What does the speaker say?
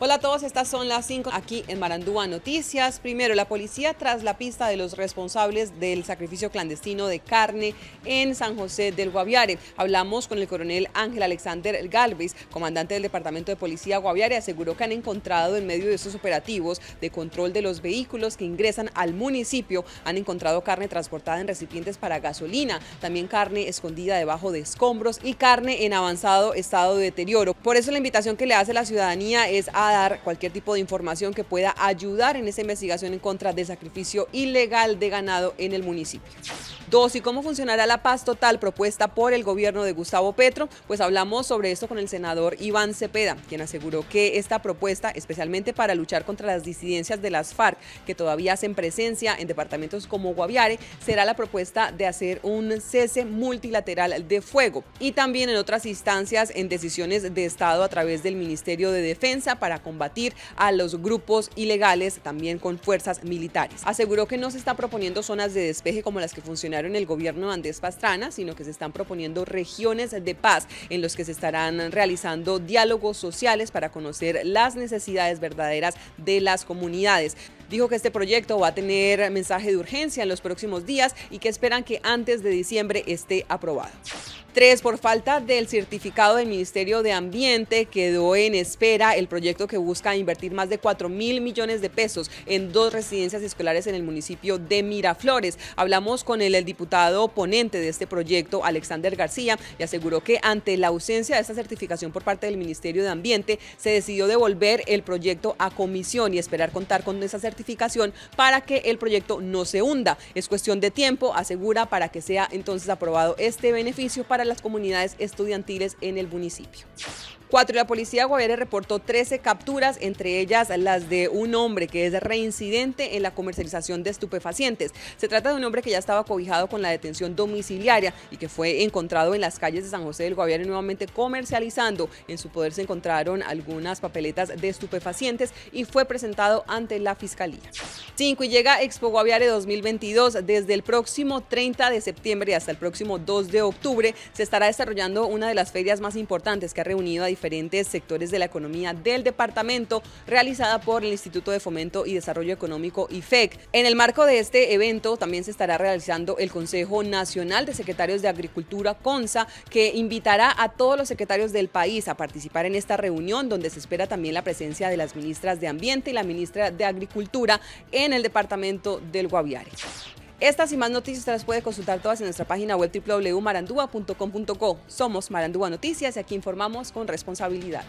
Hola a todos, estas son las 5 aquí en Marandúa Noticias. Primero, la policía tras la pista de los responsables del sacrificio clandestino de carne en San José del Guaviare. Hablamos con el coronel Ángel Alexander Galvez, comandante del Departamento de Policía Guaviare, aseguró que han encontrado en medio de estos operativos de control de los vehículos que ingresan al municipio, han encontrado carne transportada en recipientes para gasolina, también carne escondida debajo de escombros y carne en avanzado estado de deterioro. Por eso la invitación que le hace la ciudadanía es a dar cualquier tipo de información que pueda ayudar en esa investigación en contra del sacrificio ilegal de ganado en el municipio. Dos, ¿y cómo funcionará la paz total propuesta por el gobierno de Gustavo Petro? Pues hablamos sobre esto con el senador Iván Cepeda, quien aseguró que esta propuesta, especialmente para luchar contra las disidencias de las FARC, que todavía hacen presencia en departamentos como Guaviare, será la propuesta de hacer un cese multilateral de fuego y también en otras instancias en decisiones de Estado a través del Ministerio de Defensa para combatir a los grupos ilegales, también con fuerzas militares. Aseguró que no se está proponiendo zonas de despeje como las que funcionan en el gobierno Andrés Pastrana, sino que se están proponiendo regiones de paz en los que se estarán realizando diálogos sociales para conocer las necesidades verdaderas de las comunidades. Dijo que este proyecto va a tener mensaje de urgencia en los próximos días y que esperan que antes de diciembre esté aprobado por falta del certificado del Ministerio de Ambiente, quedó en espera el proyecto que busca invertir más de 4 mil millones de pesos en dos residencias escolares en el municipio de Miraflores. Hablamos con el, diputado ponente de este proyecto, Alexander García, y aseguró que ante la ausencia de esta certificación por parte del Ministerio de Ambiente, se decidió devolver el proyecto a comisión y esperar contar con esa certificación para que el proyecto no se hunda. Es cuestión de tiempo, asegura, para que sea entonces aprobado este beneficio para las comunidades estudiantiles en el municipio. Cuatro, la policía guaviare reportó 13 capturas, entre ellas las de un hombre que es reincidente en la comercialización de estupefacientes. Se trata de un hombre que ya estaba cobijado con la detención domiciliaria y que fue encontrado en las calles de San José del Guaviare nuevamente comercializando. En su poder se encontraron algunas papeletas de estupefacientes y fue presentado ante la fiscalía. 5. Y llega Expo Guaviare 2022. Desde el próximo 30 de septiembre hasta el próximo 2 de octubre se estará desarrollando una de las ferias más importantes que ha reunido a diferentes sectores de la economía del departamento realizada por el Instituto de Fomento y Desarrollo Económico IFEC. En el marco de este evento también se estará realizando el Consejo Nacional de Secretarios de Agricultura CONSA que invitará a todos los secretarios del país a participar en esta reunión donde se espera también la presencia de las ministras de Ambiente y la ministra de Agricultura en el departamento del Guaviare. Estas y más noticias las puede consultar todas en nuestra página web www.marandúa.com.co. Somos Marandúa Noticias y aquí informamos con responsabilidad.